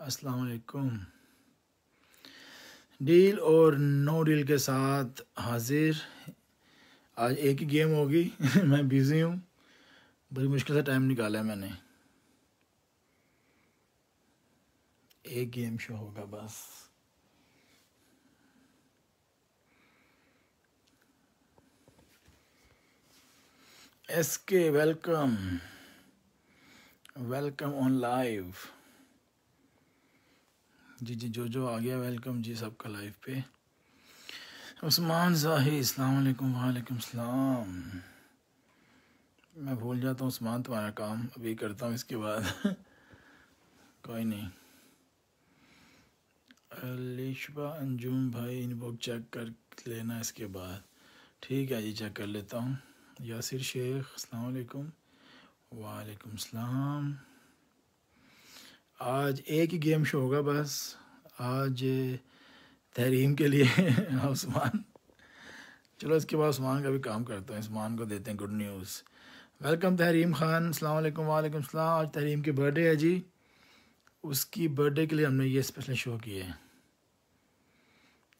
असलकुम डील और no deal के साथ हाजिर आज एक ही गेम होगी मैं बिज़ी हूँ बड़ी मुश्किल से टाइम निकाला है मैंने एक गेम शो होगा बस एस के वेलकम वेलकम ऑन लाइव जी जी जो जो आ गया वेलकम जी सबका लाइफ पे उस्मान जाहिर अस्सलाम वालेकुम सलाम मैं भूल जाता हूँ उस्मान तुम्हारा तो काम अभी करता हूँ इसके बाद कोई नहीं अलिशबा अंजुम भाई बुक चेक कर लेना इसके बाद ठीक है जी चेक कर लेता हूँ यासिर शेख अस्सलाम वालेकुम वालेकुम सलाम आज एक ही गेम शो होगा बस आज तहरीम के लिए उस्मान चलो इसके बाद उस्मान का भी काम करते हैं उस्मान को देते हैं good news welcome Tehreem Khan अलैक्म वालेकुम सलाम आज तहरीम की बर्थडे है जी उसकी बर्थडे के लिए हमने ये स्पेशल शो किए हैं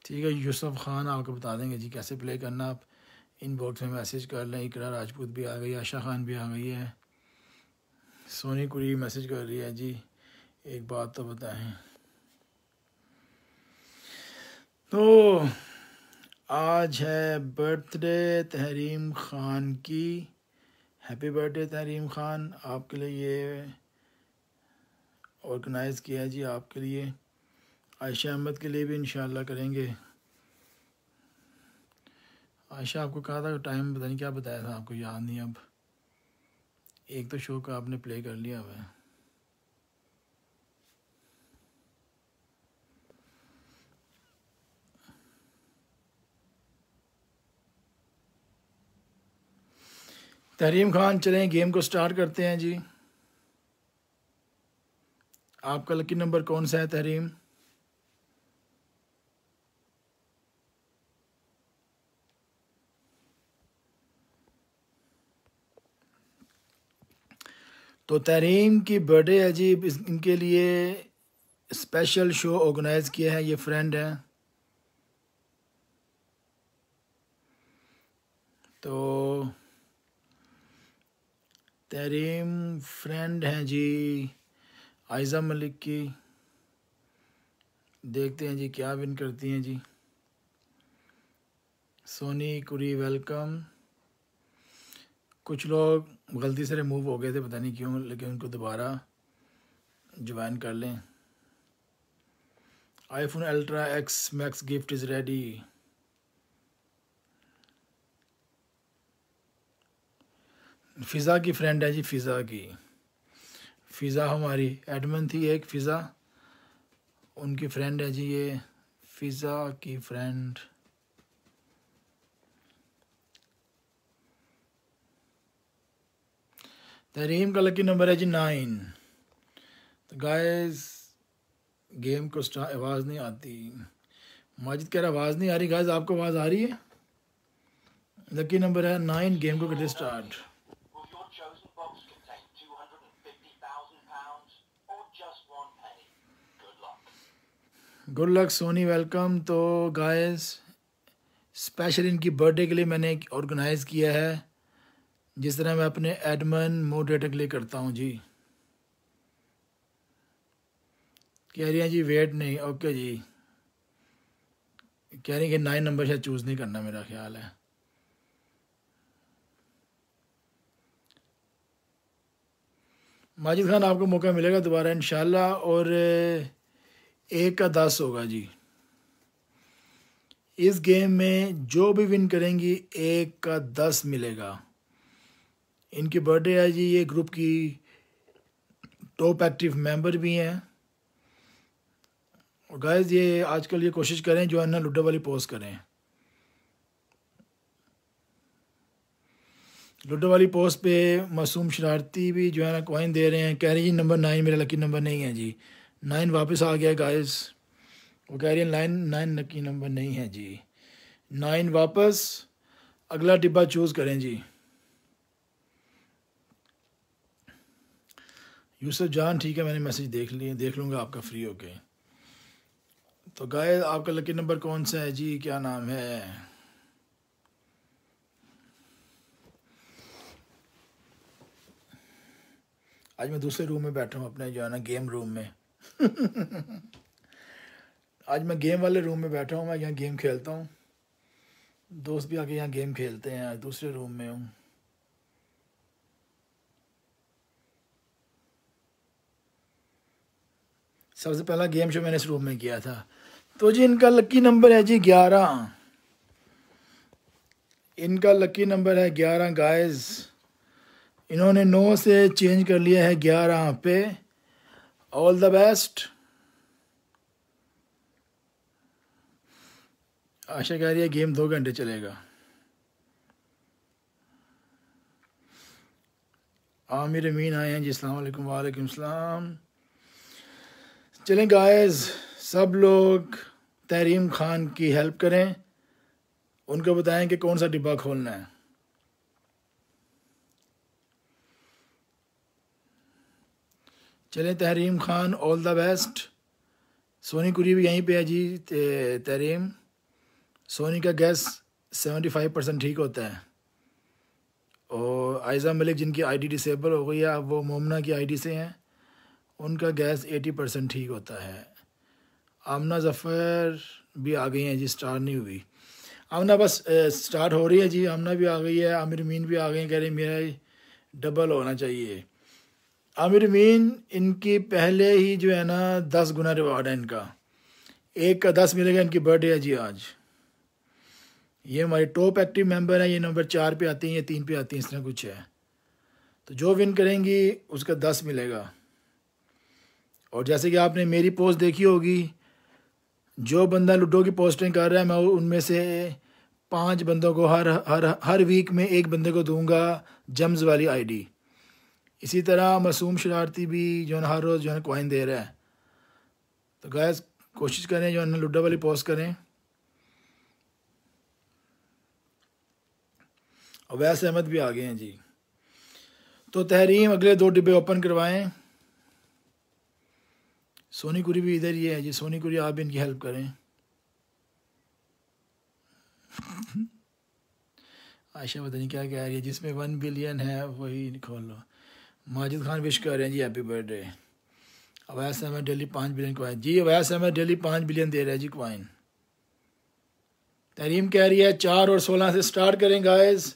ठीक है यूसुफ खान आपको बता देंगे जी कैसे प्ले करना आप इन बॉक्स में मैसेज कर लें इकरा राजपूत भी आ गई आशा खान भी आ गई है सोनी कुरी मैसेज कर रही है जी एक बात तो बताएं हम्म। तो आज है बर्थडे तहरीम ख़ान की हैप्पी बर्थडे तहरीम ख़ान आपके लिए ये ऑर्गेनाइज़ किया है जी आपके लिए आयशा अहमद के लिए भी इन करेंगे आयशा आपको कहा था टाइम पता नहीं क्या बताया था आपको याद नहीं अब एक तो शो का आपने प्ले कर लिया हुआ है तहरीम खान चलें गेम को स्टार्ट करते हैं जी आपका लकी नंबर कौन सा है तहरीम तो तहरीम की बर्थडे है जी इनके लिए स्पेशल शो ऑर्गेनाइज़ किया है ये फ्रेंड है तो तहरीम फ्रेंड हैं जी आयजा मलिक की देखते हैं जी क्या विन करती हैं जी सोनी कुरी वेलकम कुछ लोग गलती से रिमूव हो गए थे पता नहीं क्यों लेकिन उनको दोबारा ज्वाइन कर लें iPhone ultra X max gift is ready Fiza की फ्रेंड है जी फ़िज़ा की फ़िज़ा हमारी एडमिन थी एक फ़िज़ा उनकी फ्रेंड है जी ये फ़िज़ा की फ्रेंड तहरीम का लकी नंबर है जी नाइन तो गाइस गेम को स्टार आवाज़ नहीं आती माजिद कह रहा आवाज़ नहीं आ रही गाइस आपको आवाज़ आ रही है लकी नंबर है नाइन गेम को करते start good luck Soni welcome तो गाइस स्पेशल इनकी बर्थडे के लिए मैंने ऑर्गेनाइज़ किया है जिस तरह मैं अपने एडमन मोडेटर के लिए करता हूँ जी कह रही हैं जी वेट नहीं ओके जी कह रही कि नाइन नंबर शायद चूज़ नहीं करना मेरा ख्याल है माजिद खान आपको मौका मिलेगा दोबारा इन और एक का दस होगा जी इस गेम में जो भी विन करेंगी एक का दस मिलेगा इनकी बर्थडे है जी ये ग्रुप की टॉप एक्टिव मेंबर भी हैं और गाइस ये आजकल ये कोशिश करें जो है ना लूडो वाली पोस्ट करें लूडो वाली पोस्ट पे मासूम शरारती भी जो है ना कॉइन दे रहे हैं कह रही जी नंबर नाइन मेरा लकी नंबर नहीं है जी नाइन वापस आ गया गाइस वो कह रही है नाइन नाइन लकी नंबर नहीं है जी नाइन वापस अगला डिब्बा चूज़ करें जी यूसुफ जान ठीक है मैंने मैसेज देख लिए देख लूँगा आपका फ्री होके तो गाय आपका लकी नंबर कौन सा है जी क्या नाम है आज मैं दूसरे रूम में बैठा हूँ अपने जो है ना गेम रूम में आज मैं गेम वाले रूम में बैठा हूँ मैं यहाँ गेम खेलता हूँ दोस्त भी आके यहाँ गेम खेलते हैं आज दूसरे रूम में हूँ सबसे पहला गेम शो मैंने इस रूम में किया था तो जी इनका लकी नंबर है जी ग्यारह इनका लकी नंबर है ग्यारह गाइस इन्होंने नौ से चेंज कर लिया है ग्यारह पे ऑल द बेस्ट आशा कह रही है गेम दो घंटे चलेगा आमिर अमीन आए हैं जी वालेकुम वालेकुम सलाम चलें गाइस सब लोग तहरीम खान की हेल्प करें उनको बताएं कि कौन सा डिब्बा खोलना है चले Tehreem Khan all the best Soni कुरी भी यहीं पे है जी तहरीम सोनी का गैस सेवेंटी फाइव परसेंट ठीक होता है और आयजा मलिक जिनकी आईडी डिसेबल हो गई है अब वो मोमना की आईडी से हैं उनका गैस एटी परसेंट ठीक होता है आमना जफ़र भी आ गई हैं जी स्टार्ट नहीं हुई आमना बस स्टार्ट हो रही है जी आमना भी आ गई है आमिर मीन भी आ गई कह रही मेरा डबल होना चाहिए आमिर मीन इनकी पहले ही जो है ना दस गुना रिवार्ड है इनका एक का दस मिलेगा इनकी बर्थडे है जी आज ये हमारे टॉप एक्टिव मेंबर हैं ये नंबर चार पे आती हैं ये तीन पे आती हैं इस तरह कुछ है तो जो विन करेंगी उसका दस मिलेगा और जैसे कि आपने मेरी पोस्ट देखी होगी जो बंदा लूडो की पोस्टिंग कर रहा है मैं उनमें से पांच बंदों को हर हर हर वीक में एक बंदे को दूंगा जम्स वाली आईडी इसी तरह मासूम शरारती भी जो है हर रोज़ जो है क्वाइन दे रहा है तो गैस कोशिश करें जो है लुड्डा वाली पोस्ट करें और वैस अहमद भी आ गए हैं जी तो तहरीम अगले दो डिब्बे ओपन करवाएं सोनी कुरी भी इधर ही है जी सोनी कुरी आप इनकी हेल्प करें आयशा पता नहीं क्या कह रही है जिसमें वन बिलियन है वही खोल लो माजिद खान विश कर रहे हैं जी happy birthday Awais Ahmad daily पाँच बिलियन क्वाइन जी अवैस अहमद डेली पाँच बिलियन दे रहे हैं जी क्वाइन तरीम कह रही है चार और सोलह से स्टार्ट करें गाइस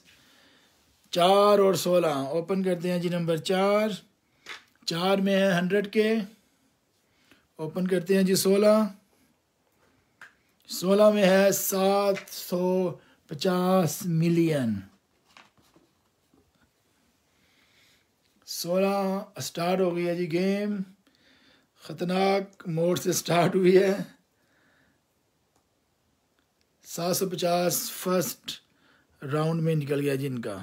चार और सोलह ओपन करते हैं जी नंबर चार चार में है हंड्रेड के ओपन करते हैं जी सोलह सोलह में है सात सौ पचास मिलियन सोलह स्टार्ट हो गई है जी गेम ख़तरनाक मोड से स्टार्ट हुई है सात सौ पचास फर्स्ट राउंड में निकल गया जी इनका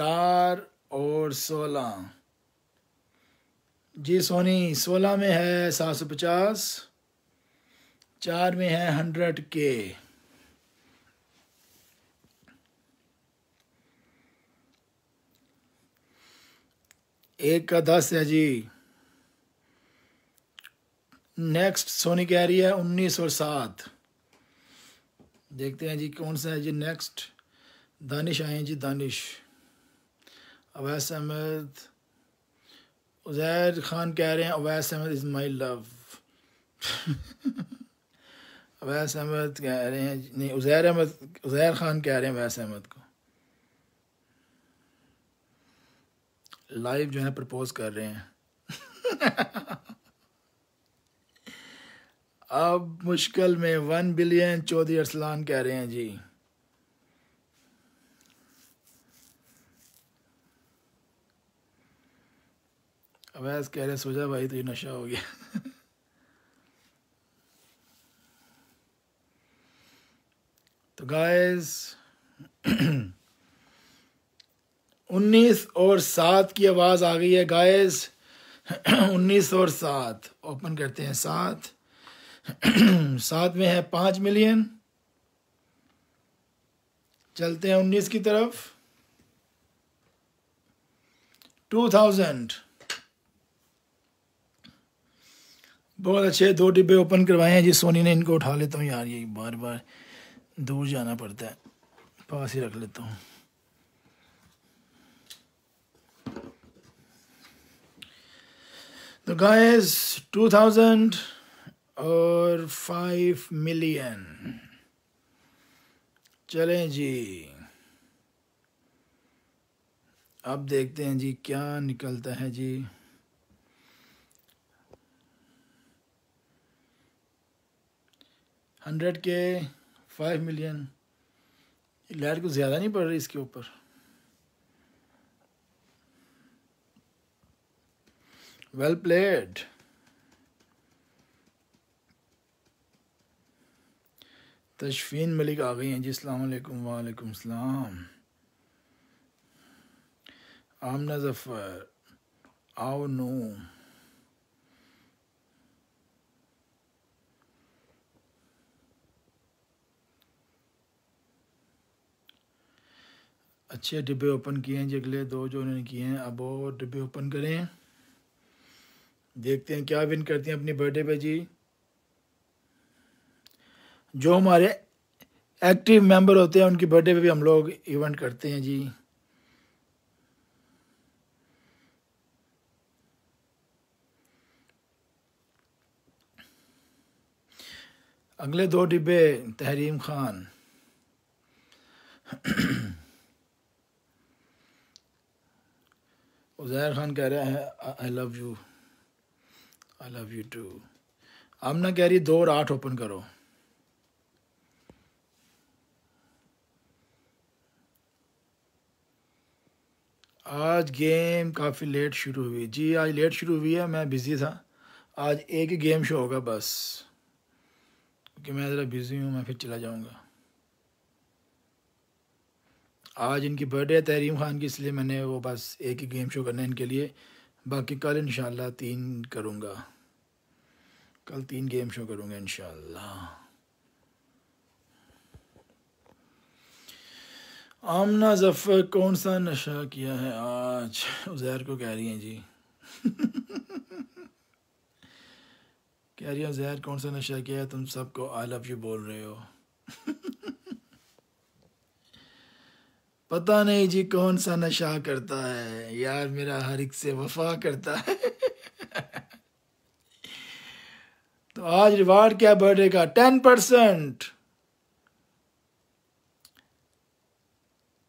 चार और सोलह जी सोनी सोलह में है सात सौ पचास चार में है हंड्रेड के एक का दस है जी नेक्स्ट सोनी कह रही है उन्नीस और सात देखते हैं जी कौन सा है जी नेक्स्ट दानिश आए हैं जी दानिश अवैस अहमद उजैर खान कह रहे हैं Awais Ahmad is my love Awais Ahmad कह रहे हैं नहीं उजैर अहमद उजैर खान कह रहे हैं अवैस अहमद को लाइव जो है प्रपोज कर रहे हैं अब मुश्किल में वन बिलियन चौधरी अरसलान कह रहे हैं जी अवैस कह रहे सोजा भाई तो ये नशा हो गया तो गाइस उन्नीस और सात की आवाज़ आ गई है गायस उन्नीस और सात ओपन करते हैं सात सात में है पांच मिलियन चलते हैं उन्नीस की तरफ टू थाउजेंड बहुत अच्छे दो डिब्बे ओपन करवाए हैं जी सोनी ने इनको उठा लेता हूँ यार ये बार बार दूर जाना पड़ता है पास ही रख लेता हूँ The guy टू थाउजेंड और फाइव मिलियन चलें जी अब देखते हैं जी क्या निकलता है जी हंड्रेड के फाइव मिलियन लाइट को ज़्यादा नहीं पड़ रही इसके ऊपर Well played. तशफीन मलिक आ गई हैं जी अलैक्म वालेकुम सलाम आमना जफ़र आओ नू अच्छे डिब्बे ओपन किए हैं जी अगले दो जो उन्होंने किए हैं अब और डिब्बे ओपन करें देखते हैं क्या विन करती हैं अपनी बर्थडे पे जी जो हमारे एक्टिव मेंबर होते हैं उनकी बर्थडे पे भी हम लोग इवेंट करते हैं जी अगले दो डिब्बे तहरीम खान उजैर खान कह रहा है I love you I love you too Aamna कह रही दो और आठ ओपन करो आज गेम काफ़ी लेट शुरू हुई जी आज लेट शुरू हुई है मैं बिज़ी था आज एक ही गेम शो होगा बस क्योंकि मैं ज़रा बिज़ी हूँ मैं फिर चला जाऊँगा आज इनकी बर्थडे है तहरीम ख़ान की इसलिए मैंने वो बस एक ही गेम शो करना है इनके लिए बाकी कल इन तीन करूँगा कल तीन गेम शो करूंगा इन आमना जफर कौन सा नशा किया है आज उजैर को कह रही हैं जी कह रही है उजैर कौन सा नशा किया है तुम सबको आई लव यू बोल रहे हो पता नहीं जी कौन सा नशा करता है यार मेरा हर एक से वफा करता है आज रिवार्ड क्या बर्थडे का टेन परसेंट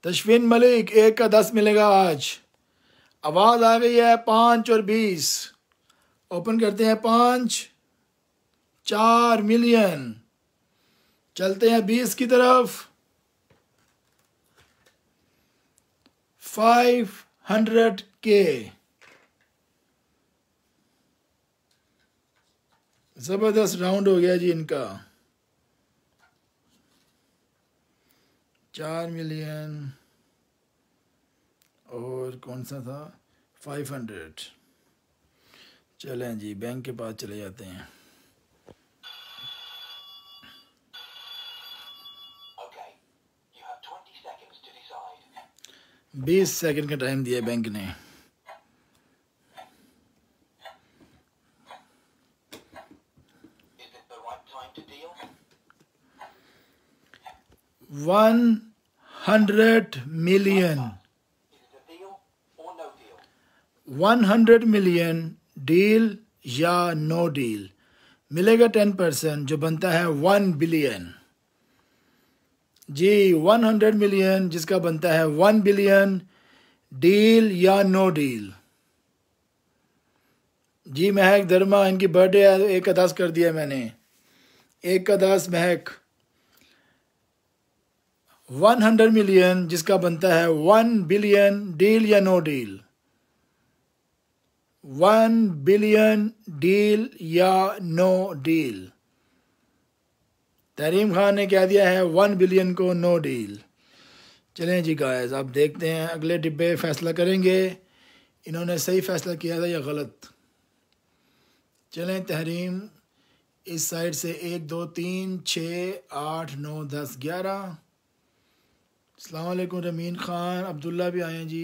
तश्विन मलिक एक का दस मिलेगा आज आवाज आ गई है पांच और बीस ओपन करते हैं पांच चार मिलियन चलते हैं बीस की तरफ फाइव हंड्रेड के ज़बरदस्त राउंड हो गया जी इनका चार मिलियन और कौन सा था फाइव हंड्रेड चलें जी बैंक के पास चले जाते हैं बीस सेकंड का टाइम दिया बैंक ने million one hundred million deal या नो डील मिलेगा टेन परसेंट जो बनता है वन बिलियन जी वन हंड्रेड मिलियन जिसका बनता है वन बिलियन डील या नो डील जी महक धर्मा इनकी बर्थडे है एक का दस कर दिया मैंने एक का दस महक वन हंड्रेड मिलियन जिसका बनता है वन बिलियन डील या no deal one billion deal या नो डील तहरीम खान ने कह दिया है वन बिलियन को नो डील चलें जी गायज आप देखते हैं अगले डिब्बे फैसला करेंगे इन्होंने सही फैसला किया था या गलत चलें तहरीम इस साइड से एक दो तीन छः आठ नौ दस ग्यारह अलैक्म रमीन ख़ान अब्दुल्ला भी आए हैं जी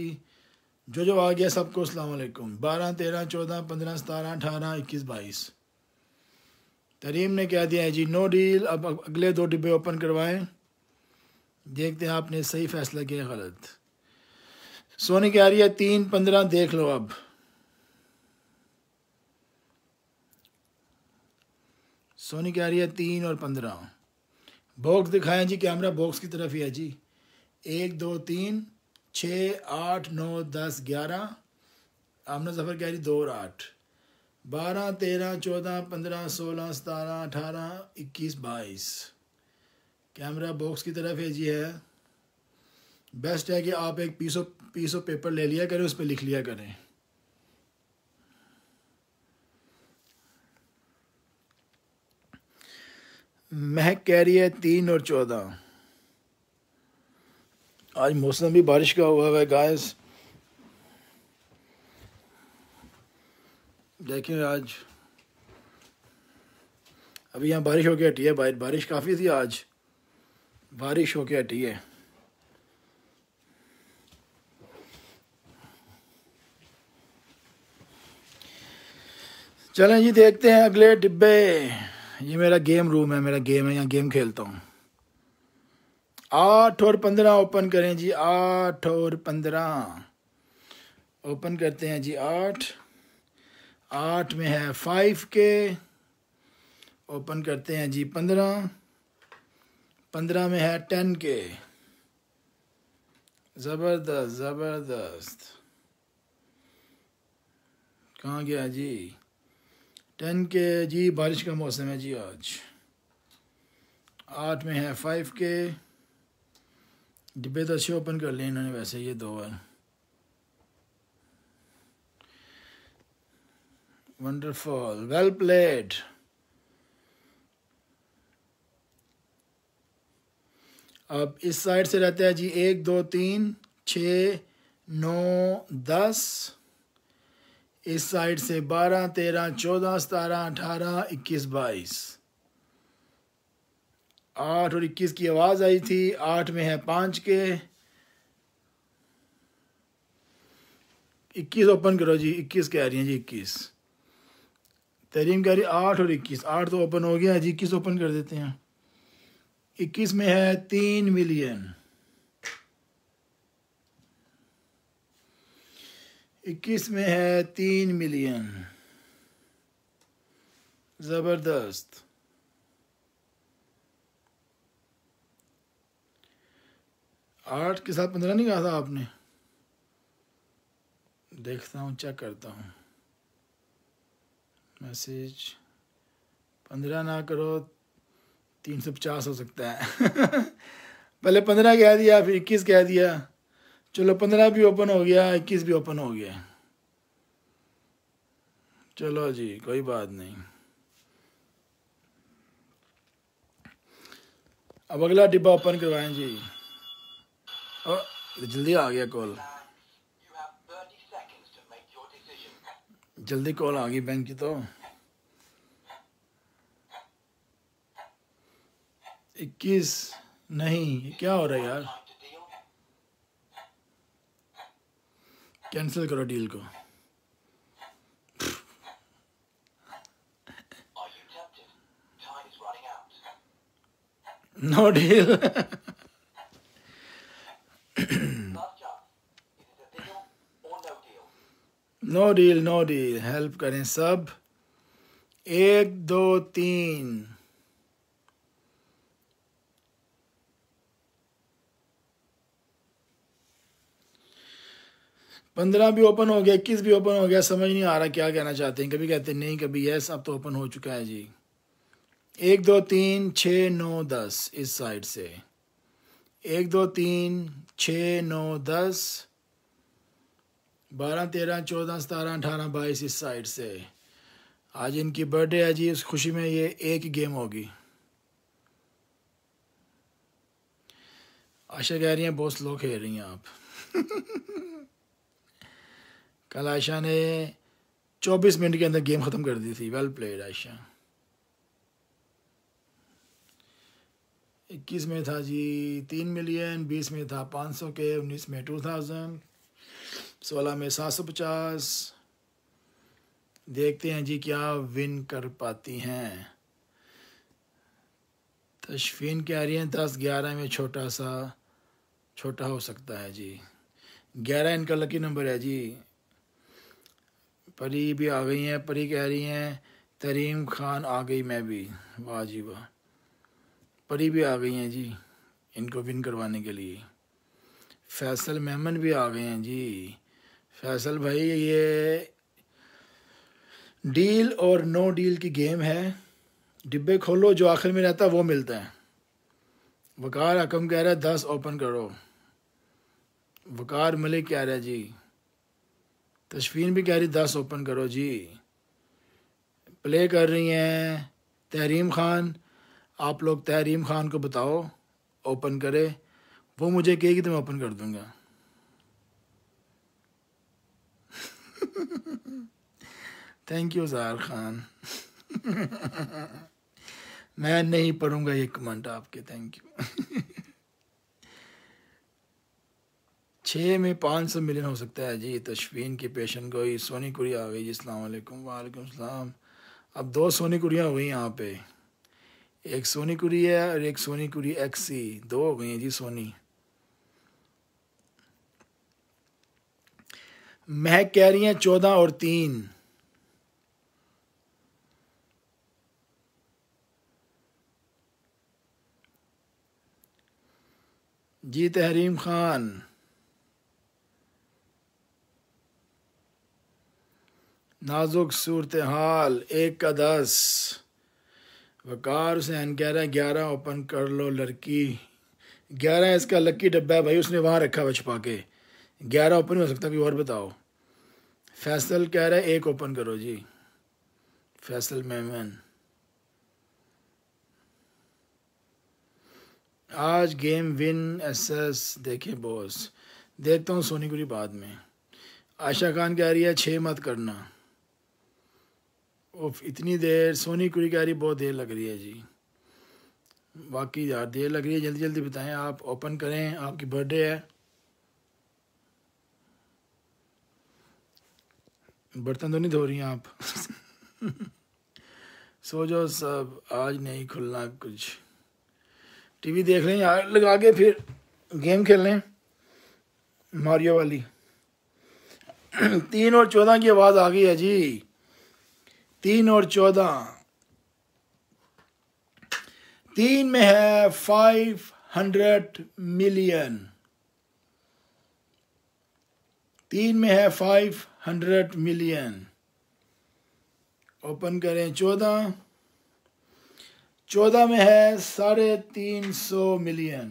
जो जो आ गया सबको अलैक्म बारह तेरह चौदह पंद्रह सतारह अठारह इक्कीस बाईस तरीम ने कह दिया है जी नो डील अब अगले दो डिब्बे ओपन करवाएं देखते हैं आपने सही फैसला किया गलत सोने की आ रही है तीन पंद्रह देख लो अब सोने की आ रही है तीन और पंद्रह बॉक्स दिखाएं जी कैमरा बॉक्स की तरफ ही है जी एक दो तीन छः आठ नौ दस ग्यारह आमना सफ़र कह रही दो और आठ बारह तेरह चौदह पंद्रह सोलह सतारह अठारह इक्कीस बाईस कैमरा बॉक्स की तरफ है जी है बेस्ट है कि आप एक piece of piece of paper ले लिया करें उस पर लिख लिया करें महक कह रही है तीन और चौदह आज मौसम भी बारिश का हुआ है गायस देखें आज अभी यहाँ बारिश होके हटी है बाहर बारिश काफ़ी थी आज बारिश होके हटी है चलें जी देखते हैं अगले डिब्बे ये मेरा गेम रूम है मेरा गेम है यहाँ गेम खेलता हूँ आठ और पंद्रह ओपन करें जी आठ और पंद्रह ओपन करते हैं जी आठ आठ में है फाइव के ओपन करते हैं जी पंद्रह पंद्रह में है टेन के ज़बरदस्त ज़बरदस्त कहाँ गया जी टेन के जी बारिश का मौसम है जी आज आठ में है फाइव के डिब्बे तो अच्छे ओपन कर लिए इन्होंने वैसे ये दो बार वंडरफुल वेल प्लेड अब इस साइड से रहते हैं जी एक दो तीन छ नौ दस इस साइड से बारह तेरह चौदह सतारह अठारह इक्कीस बाईस आठ और इक्कीस की आवाज़ आई थी आठ में है पाँच के इक्कीस ओपन करो जी इक्कीस के आ रही हैं जी इक्कीस तरीम कह रही आठ और इक्कीस आठ तो ओपन हो गया जी इक्कीस ओपन कर देते हैं इक्कीस में है तीन मिलियन इक्कीस में है तीन मिलियन ज़बरदस्त आठ के साथ पंद्रह नहीं कहा था आपने देखता हूँ चेक करता हूँ मैसेज पंद्रह ना करो तीन सौ पचास हो सकता है पहले पंद्रह कह दिया फिर इक्कीस कह दिया चलो पंद्रह भी ओपन हो गया इक्कीस भी ओपन हो गया चलो जी कोई बात नहीं अब अगला डिब्बा ओपन करवाएं जी जल्दी आ गया कॉल जल्दी कॉल आ गई बैंक की तो इक्कीस नहीं क्या हो रहा है यार कैंसिल करो डील को no deal no deal no deal help करें सब एक दो तीन पंद्रह भी ओपन हो गया इक्कीस भी ओपन हो गया समझ नहीं आ रहा क्या कहना चाहते हैं कभी कहते हैं नहीं कभी यस अब तो ओपन हो चुका है जी एक दो तीन छ नौ दस इस साइड से एक दो तीन छ नौ दस बारह तेरह चौदह सतारह अठारह बाईस इस साइड से आज इनकी बर्थडे है जी इस खुशी में ये एक गेम होगी आशा कह रही हैं बहुत स्लो खेल रही हैं आप कल आयशा ने 24 मिनट के अंदर गेम ख़त्म कर दी थी वेल प्लेड आयशा 21 में था जी तीन मिलियन 20 में था 500 के 19 में 2000 सोलह में सात सौ पचास देखते हैं जी क्या विन कर पाती हैं तशफीन कह रही हैं दस ग्यारह में छोटा सा छोटा हो सकता है जी ग्यारह इनका लकी नंबर है जी परी भी आ गई हैं परी कह रही हैं तरीम खान आ गई मैं भी वाह जी वाह परी भी आ गई हैं जी इनको विन करवाने के लिए फैसल मेहमन भी आ गए हैं जी फैसल भाई ये डील और नो डील की गेम है डिब्बे खोलो जो आखिर में रहता है वो मिलता है वकार अकम कह रहा है दस ओपन करो वकार मलिक कह रहा है जी तशफीन भी कह रही दस ओपन करो जी प्ले कर रही हैं तहरीम ख़ान आप लोग तहरीम ख़ान को बताओ ओपन करे वो मुझे कहेगी तो मैं ओपन कर दूँगा थैंक यू जार खान मैं नहीं पढ़ूंगा ये कमेंट आपके थैंक यू छः में पाँच सौ मिलियन हो सकता है जी तशवीन की पेशन गोई सोनी कुरिया आ गई जी अलैक्म वालेकुम सलाम अब दो सोनी कुरिया हो गई यहाँ पे एक सोनी कुरी है और एक सोनी कुरी एक्सी दो हो गई हैं जी सोनी महक कह रही हैं चौदह और तीन जी तहरीम खान नाजुक सूरत हाल एक का दस वकार हुसैन कह रहे हैं ग्यारह ओपन कर लो लड़की ग्यारह इसका लक्की डब्बा है भाई उसने वहाँ रखा हुआ छुपा के ग्यारह ओपन हो सकता कि और बताओ फैसल कह रहा है एक ओपन करो जी फैसल मेमन आज गेम विन एसएस देखे बॉस देखता हूँ सोनीगुरी बाद में आशा खान कह रही है छः मत करना उफ इतनी देर सोनी कुरी कह रही बहुत देर लग रही है जी बाकी यार देर लग रही है जल्दी जल्दी बताएं आप ओपन करें आपकी बर्थडे है बर्तन तो नहीं धो रही हैं आप सो जाओ सब आज नहीं खुलना कुछ टीवी देख लें यार लगा के फिर गेम खेल लें मारियो वाली तीन और चौदह की आवाज़ आ गई है जी तीन और चौदह तीन में है फाइव हंड्रेड मिलियन तीन में है फाइव हंड्रेड मिलियन ओपन करें चौदह चौदह में है साढ़े तीन सौ मिलियन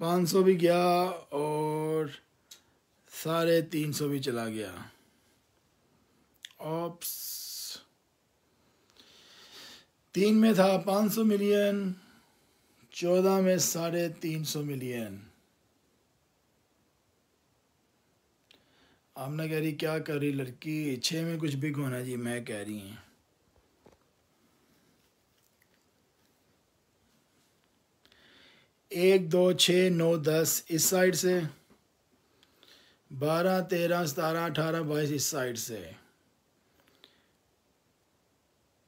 पाँच सौ भी गया और साढ़े तीन सौ भी चला गया ऑप्स तीन में था पाँच सौ मिलियन चौदह में साढ़े तीन सौ मिलियन आमना कह रही क्या कर रही लड़की छः में कुछ बिग होना जी मैं कह रही हूँ एक दो छः नौ दस इस साइड से बारह तेरह सतारह अठारह बाईस इस साइड से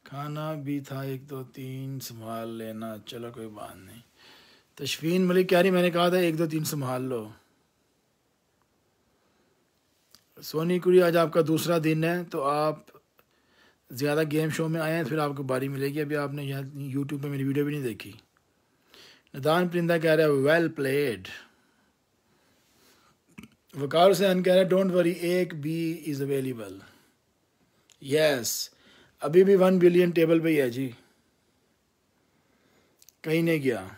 खाना भी था एक दो तीन संभाल लेना चलो कोई बात नहीं तशफीन मलिक कह रही मैंने कहा था एक दो तीन संभाल लो सोनी कुरी आज आपका दूसरा दिन है तो आप ज़्यादा गेम शो में आए हैं फिर आपको बारी मिलेगी अभी आपने यहाँ यूट्यूब पे मेरी वीडियो भी नहीं देखी निदान परिंदा कह रहा है वेल प्लेड वकार हुसैन कह रहा है डोंट वरी एक बी इज़ अवेलेबल यस अभी भी वन बिलियन टेबल पे ही है जी कहीं नहीं गया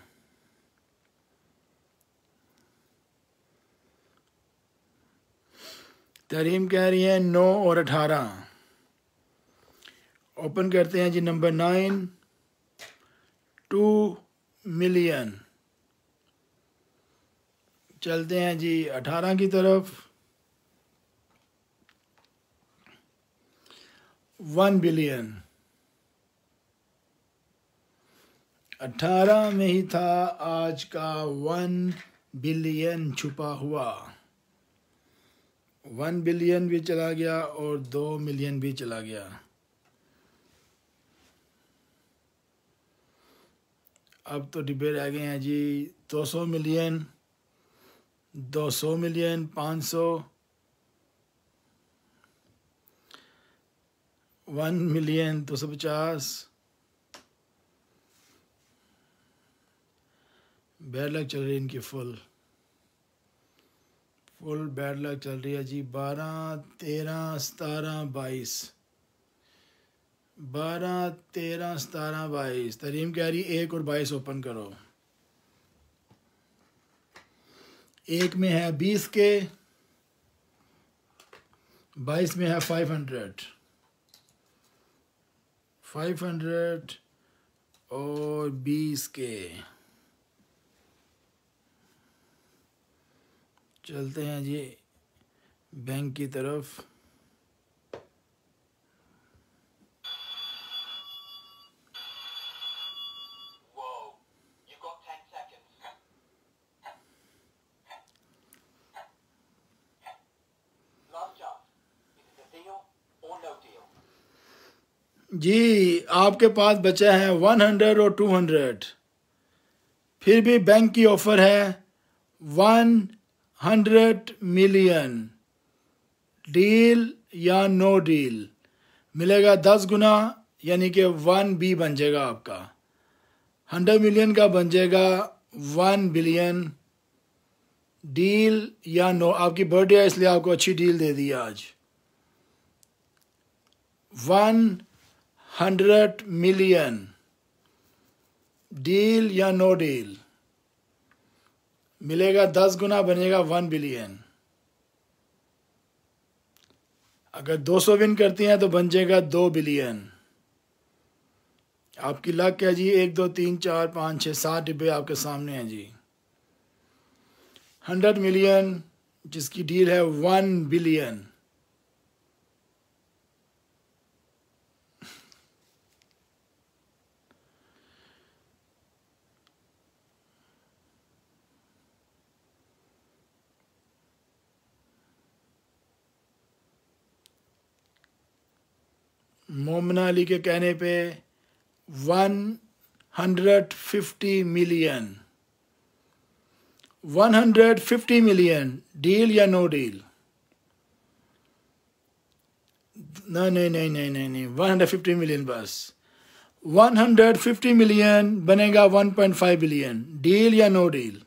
तरीम कह रही है नौ और अठारह ओपन करते हैं जी नंबर नाइन टू मिलियन चलते हैं जी अठारह की तरफ वन बिलियन अठारह में ही था आज का वन बिलियन छुपा हुआ वन बिलियन भी चला गया और दो मिलियन भी चला गया अब तो डिबेट आ गए हैं जी दो सौ मिलियन दो सौ मिलियन सौ वन मिलियन दो सौ पचास बैर लग चल रही इनकी फुल फुल बैड लक चल रही है जी बारह तेरह सतारह बाईस बारह तेरह सतारह बाईस तरीम कह रही एक और बाईस ओपन करो एक में है बीस के बाईस में है फाइव हंड्रेड फाइव हंड्रेड और बीस के चलते हैं जी बैंक की तरफ जी आपके पास बचा है वन हंड्रेड और टू हंड्रेड फिर भी बैंक की ऑफर है वन हंड्रेड मिलियन डील या नो डील मिलेगा दस गुना यानी कि वन बी बन जाएगा आपका हंड्रेड मिलियन का बन जाएगा वन बिलियन डील या नो आपकी बर्थडे है इसलिए आपको अच्छी डील दे दी आज वन हंड्रेड मिलियन डील या नो डील मिलेगा दस गुना बनेगा वन बिलियन अगर दो सौ विन करती हैं तो बन जाएगा दो बिलियन आपकी लक है जी एक दो तीन चार पाँच छः सात डिब्बे आपके सामने हैं जी हंड्रेड मिलियन जिसकी डील है वन बिलियन मोमना अली के कहने पे 150 मिलियन 150 मिलियन डील या नो डील नहीं नहीं नहीं नहीं नहीं नहीं वन हंड्रेड फिफ्टी मिलियन बस वन हंड्रेड फिफ्टी मिलियन बनेगा one point five billion deal या नो डील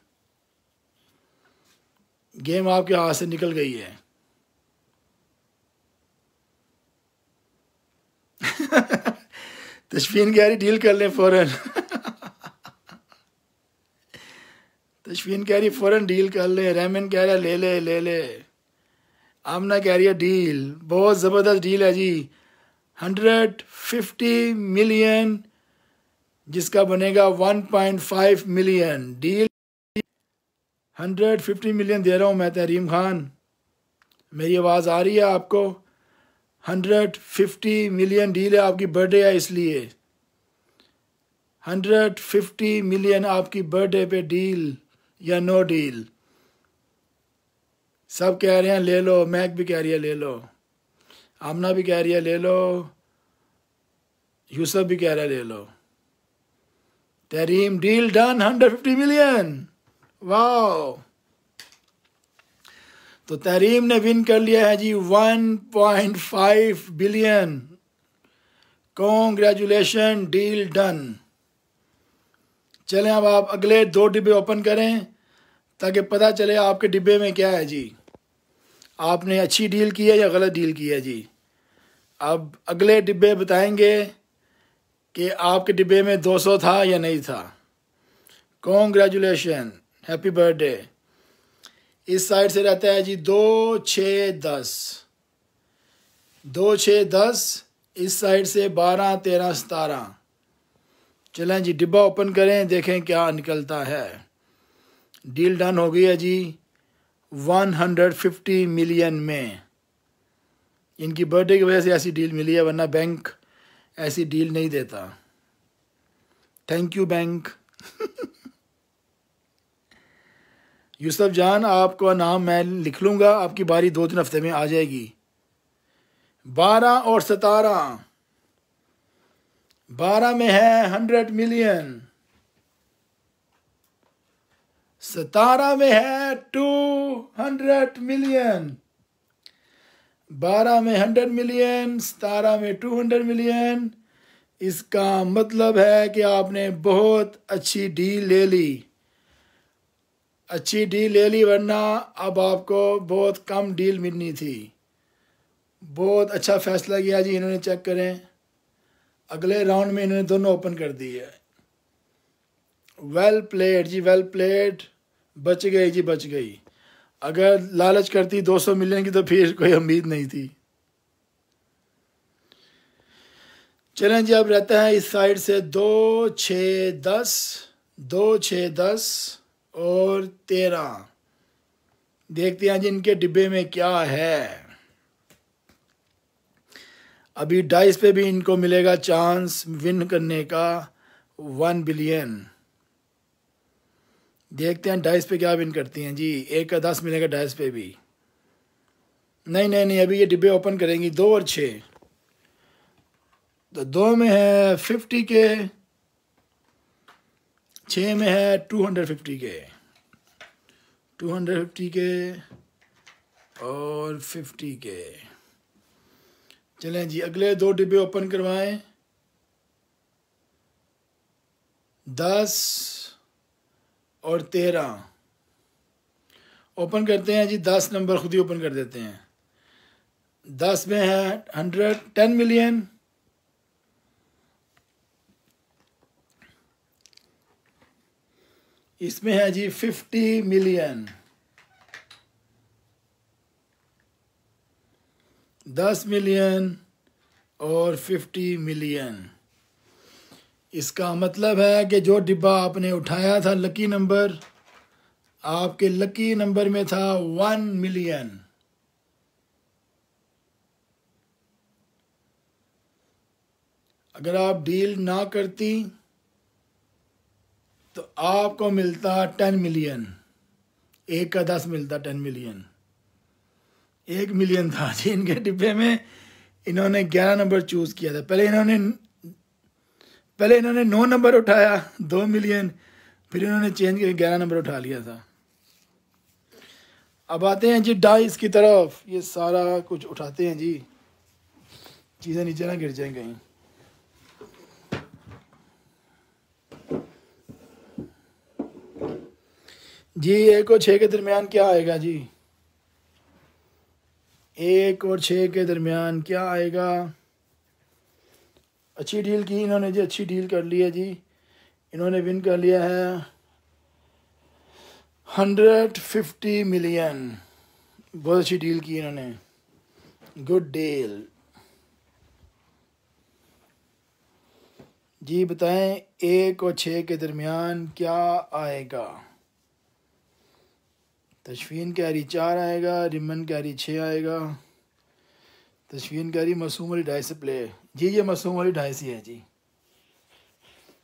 गेम आपके हाथ से निकल गई है तशफीन कह रही डील कर लें फ़ौरन तशफीन कह रही फ़ौरन डील कर लें रेमन कह रहा ले ले ले ले आमना कह रही है डील बहुत ज़बरदस्त डील है जी हंड्रेड फिफ्टी मिलियन जिसका बनेगा one point five million deal hundred fifty million दे रहा हूँ मैं तहरीम खान मेरी आवाज़ आ रही है आपको हंड्रेड फिफ्टी मिलियन डील है आपकी बर्थडे है इसलिए हंड्रेड फिफ्टी मिलियन आपकी बर्थडे पे डील या नो डील सब कह रहे हैं ले लो मैक भी कह रही है ले लो आमना भी कह रही है ले लो यूसफ भी कह रहा है ले लो Tehreem deal done hundred fifty million वाह तो तहरीम ने विन कर लिया है जी 1.5 बिलियन कॉन्ग्रेचुलेशन डील डन चलें अब आप अगले दो डिब्बे ओपन करें ताकि पता चले आपके डिब्बे में क्या है जी आपने अच्छी डील की है या गलत डील की है जी अब अगले डिब्बे बताएंगे कि आपके डिब्बे में 200 था या नहीं था कॉन्ग्रेचुलेशन हैप्पी बर्थडे इस साइड से रहता है जी दो छ दस दो छ दस इस साइड से बारह तेरह सतारह चलें जी डिब्बा ओपन करें देखें क्या निकलता है डील डन हो गई है जी वन हंड्रेड फिफ्टी मिलियन में इनकी बर्थडे की वजह से ऐसी डील मिली है वरना बैंक ऐसी डील नहीं देता थैंक यू बैंक यूसुफ जान आपका नाम मैं लिख लूँगा आपकी बारी दो तीन हफ्ते में आ जाएगी बारह और सतारह बारह में है हंड्रेड मिलियन सतारह में है टू हंड्रेड मिलियन बारह में हंड्रेड मिलियन सतारह में टू हंड्रेड मिलियन इसका मतलब है कि आपने बहुत अच्छी डील ले ली अच्छी डील ले ली वरना अब आपको बहुत कम डील मिलनी थी बहुत अच्छा फैसला किया जी इन्होंने चेक करें अगले राउंड में इन्होंने दोनों ओपन कर दी है वेल प्लेड जी वेल प्लेड बच गई जी बच गई अगर लालच करती 200 मिलियन की तो फिर कोई उम्मीद नहीं थी चलें जी अब रहते हैं इस साइड से दो छ दस दो छ दस और तेरह देखते हैं जिनके डिब्बे में क्या है अभी डाइस पे भी इनको मिलेगा चांस विन करने का वन बिलियन देखते हैं डाइस पे क्या विन करती हैं जी एक का दस मिलेगा डाइस पे भी नहीं नहीं नहीं अभी ये डिब्बे ओपन करेंगी दो और छः तो दो में है फिफ्टी के छः में है टू हंड्रेड फिफ्टी के टू हंड्रेड फिफ्टी के और फिफ्टी के चलें जी अगले दो डिब्बे ओपन करवाएं दस और तेरह ओपन करते हैं जी दस नंबर खुद ही ओपन कर देते हैं दस में है हंड्रेड टेन मिलियन इसमें है जी फिफ्टी मिलियन दस मिलियन और फिफ्टी मिलियन इसका मतलब है कि जो डिब्बा आपने उठाया था लकी नंबर आपके लकी नंबर में था वन मिलियन अगर आप डील ना करती तो आपको मिलता टेन मिलियन एक का दस मिलता टेन मिलियन एक मिलियन था जी इनके डिब्बे में इन्होंने ग्यारह नंबर चूज़ किया था पहले इन्होंने पहले इन्होंने नौ नंबर उठाया दो मिलियन फिर इन्होंने चेंज करके ग्यारह नंबर उठा लिया था अब आते हैं जी डाइस की तरफ ये सारा कुछ उठाते हैं जी चीज़ें नीचे ना गिर जाएं कहीं जी एक और छः के दरमियान क्या आएगा जी एक और छः के दरमियान क्या आएगा अच्छी डील की इन्होंने जी अच्छी डील कर ली है जी इन्होंने विन कर लिया है हंड्रेड फिफ्टी मिलियन बहुत अच्छी डील की इन्होंने गुड डील जी बताएं एक और छः के दरमियान क्या आएगा तशफीन कैरी चार आएगा रिमन कैरी छः आएगा तशफीन कैरी मसूम अली ढाई से प्ले जी ये मसूम अली ढाई सी है जी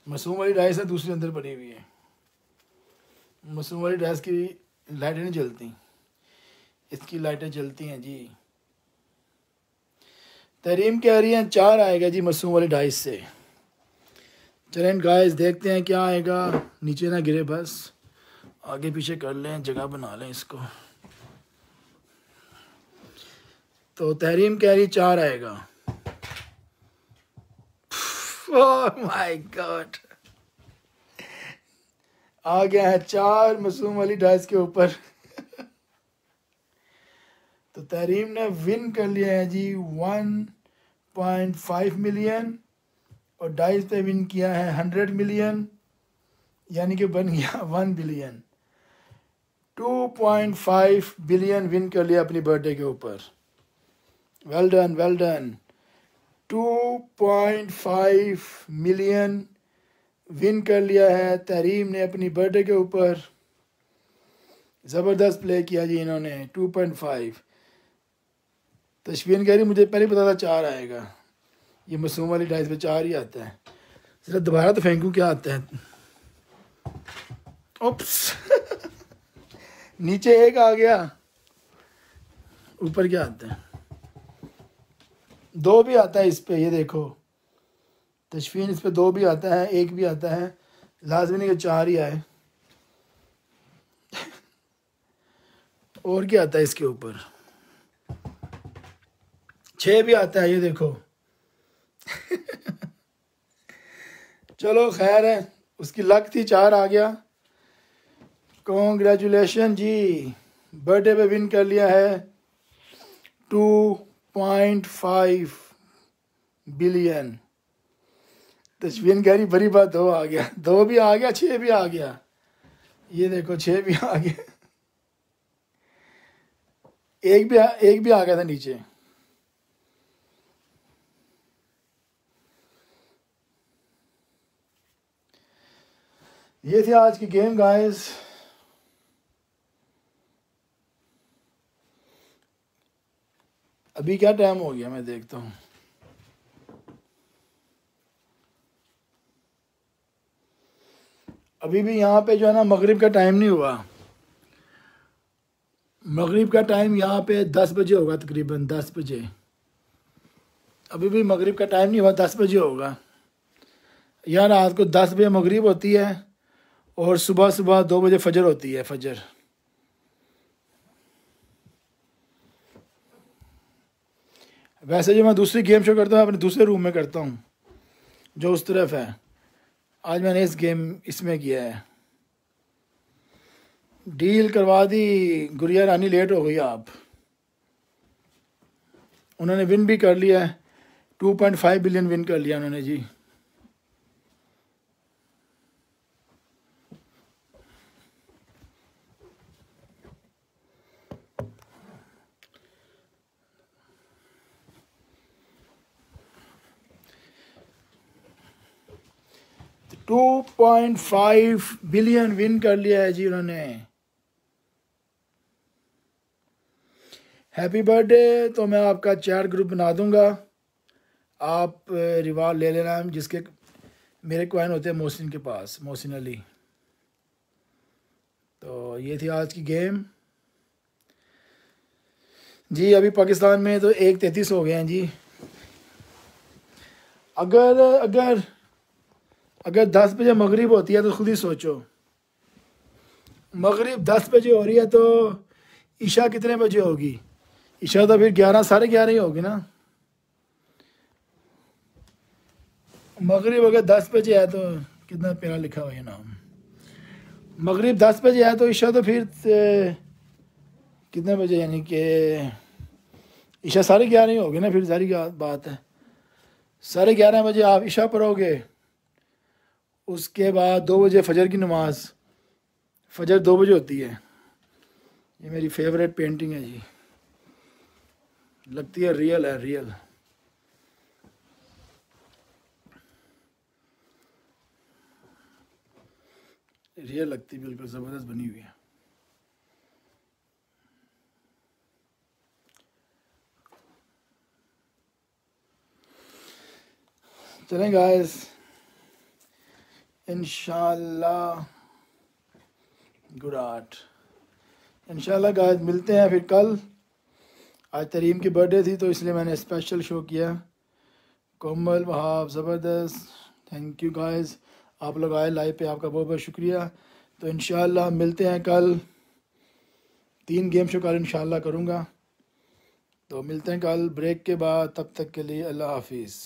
मसूम अली ढाई से दूसरे अंदर पड़ी हुई है मसूम अली ढाई की लाइटें नहीं जलती इसकी लाइटें जलती हैं जी तरीम कह रही हैं चार आएगा जी मसूम वाली ढाई से चलें गाइस देखते हैं क्या आएगा नीचे ना गिरे बस आगे पीछे कर लें जगह बना लें इसको तो तहरीम कैरी चार आएगा माय oh गॉड आ गया है चार मसूम अली डाइस के ऊपर तो तहरीम ने विन कर लिया है जी वन पॉइंट फाइव मिलियन और डाइस पे विन किया है हंड्रेड मिलियन यानी कि बन गया वन बिलियन 2.5 बिलियन विन कर लिया अपनी बर्थडे के ऊपर well done well done 2.5 million win कर लिया है तहरीम ने अपनी बर्थडे के ऊपर ज़बरदस्त प्ले किया जी इन्होंने 2.5 तशवीन कह रही मुझे पहले पता था चार आएगा ये मसूम वाली डाइस पे चार ही आता है ज़रा दोबारा तो फेंकू क्या आता है ओप्स नीचे एक आ गया ऊपर क्या आता है दो भी आता है इस पर ये देखो तशफीन इस पर दो भी आता है एक भी आता है लाजमी नहीं चार ही आए और क्या आता है इसके ऊपर छ भी आता है ये देखो चलो खैर है उसकी लक थी चार आ गया कॉन्ग्रेचुलेशन जी बर्थडे पे विन कर लिया है two point five billion Tasveen कह रही बड़ी बात दो आ गया दो भी आ गया छः भी आ गया ये देखो छः भी आ गया एक भी आ, एक भी आ गया था नीचे ये थी आज की गेम गाइस अभी क्या टाइम हो गया मैं देखता हूँ अभी भी यहाँ पे जो है ना मगरिब का टाइम नहीं हुआ मगरिब का टाइम यहाँ पे दस बजे होगा तकरीबन दस बजे अभी भी मगरिब का टाइम नहीं हुआ दस बजे होगा यहाँ रात को दस बजे मगरिब होती है और सुबह सुबह दो बजे फजर होती है फजर वैसे जो मैं दूसरी गेम शो करता हूँ अपने दूसरे रूम में करता हूँ जो उस तरफ है आज मैंने इस गेम इसमें किया है डील करवा दी गुड़िया रानी लेट हो गई आप उन्होंने विन भी कर लिया है two point five billion win कर लिया उन्होंने जी 2.5 बिलियन विन कर लिया है जी उन्होंने हैप्पी बर्थडे तो मैं आपका चैट ग्रुप बना दूंगा आप रिवार्ड ले लेना जिसके मेरे क्वाइन होते हैं मोहसिन के पास मोहसिन अली तो ये थी आज की गेम जी अभी पाकिस्तान में तो एक तैतीस हो गए हैं जी अगर अगर अगर दस बजे मगरिब होती है तो खुद ही सोचो मगरिब दस बजे हो रही है तो ईशा कितने बजे होगी ईशा तो फिर ग्यारह साढ़े ग्यारह ही होगी ना मगरिब अगर दस बजे आया तो कितना प्यारा लिखा हुआ है नाम मगरिब दस बजे आया तो ईशा तो फिर कितने बजे यानी कि ईशा साढ़े ग्यारह ही होगी ना फिर सारी बात है साढ़े ग्यारह बजे आप ईशा पर होगे उसके बाद दो बजे फजर की नमाज फजर दो बजे होती है ये मेरी फेवरेट पेंटिंग है जी लगती है रियल है रियल रियल लगती बिल्कुल ज़बरदस्त बनी हुई है चलेंगे गाइस इनशाला गुड आर्ट इनशाला आज मिलते हैं फिर कल आज तरीम की बर्थडे थी तो इसलिए मैंने स्पेशल शो किया कोमल वहाब ज़बरदस्त थैंक यू गाइस आप लोग आए लाइव पे आपका बहुत बहुत शुक्रिया तो इन मिलते हैं कल तीन गेम शो कल इन करूँगा तो मिलते हैं कल ब्रेक के बाद तब तक के लिए अल्लाह हाफिज़